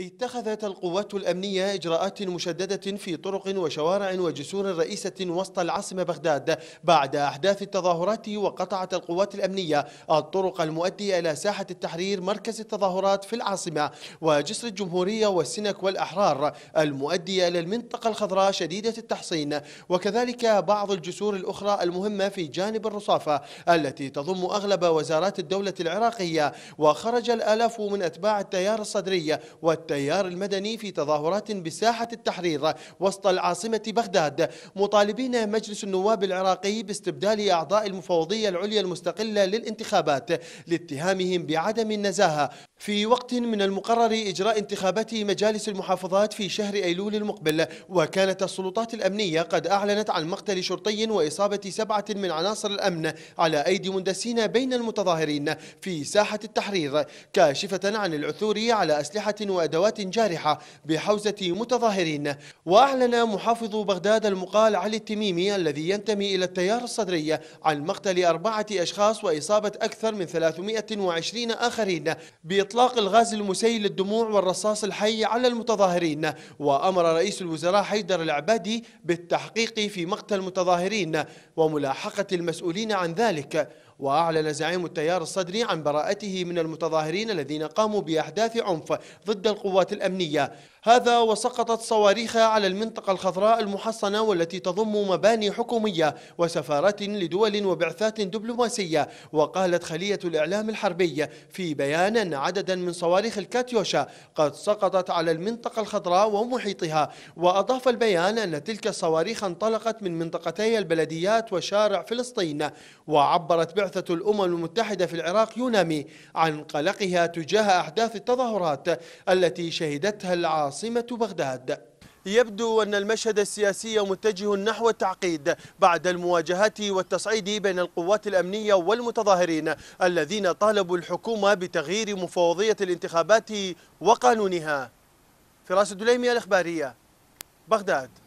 اتخذت القوات الأمنية إجراءات مشددة في طرق وشوارع وجسور رئيسة وسط العاصمة بغداد بعد أحداث التظاهرات وقطعت القوات الأمنية الطرق المؤدية إلى ساحة التحرير مركز التظاهرات في العاصمة وجسر الجمهورية والسنك والأحرار المؤدية إلى المنطقة الخضراء شديدة التحصين وكذلك بعض الجسور الأخرى المهمة في جانب الرصافة التي تضم أغلب وزارات الدولة العراقية وخرج الآلاف من أتباع التيار الصدري التيار المدني في تظاهرات بساحة التحرير وسط العاصمة بغداد مطالبين مجلس النواب العراقي باستبدال أعضاء المفوضية العليا المستقلة للانتخابات لاتهامهم بعدم النزاهة في وقت من المقرر إجراء انتخابات مجالس المحافظات في شهر أيلول المقبل وكانت السلطات الأمنية قد أعلنت عن مقتل شرطي وإصابة سبعة من عناصر الأمن على أيدي مندسين بين المتظاهرين في ساحة التحرير كاشفة عن العثور على أسلحة وأدوات جارحة بحوزة متظاهرين وأعلن محافظ بغداد المقال علي التميمي الذي ينتمي إلى التيار الصدري عن مقتل أربعة أشخاص وإصابة أكثر من 320 آخرين باطلاق الغاز المسيل للدموع والرصاص الحي على المتظاهرين وأمر رئيس الوزراء حيدر العبادي بالتحقيق في مقتل المتظاهرين وملاحقة المسؤولين عن ذلك وأعلن زعيم التيار الصدري عن براءته من المتظاهرين الذين قاموا بأحداث عنف ضد القوات الأمنية هذا وسقطت صواريخ على المنطقة الخضراء المحصنة والتي تضم مباني حكومية وسفارات لدول وبعثات دبلوماسية وقالت خلية الإعلام الحربي في بيان أن عددا من صواريخ الكاتيوشا قد سقطت على المنطقة الخضراء ومحيطها وأضاف البيان أن تلك الصواريخ انطلقت من منطقتي البلديات وشارع فلسطين وعبرت بعثة بعثة الأمم المتحدة في العراق ينامي عن قلقها تجاه أحداث التظاهرات التي شهدتها العاصمة بغداد يبدو أن المشهد السياسي متجه نحو التعقيد بعد المواجهات والتصعيد بين القوات الأمنية والمتظاهرين الذين طالبوا الحكومة بتغيير مفوضية الانتخابات وقانونها فراس الدليمي الإخبارية بغداد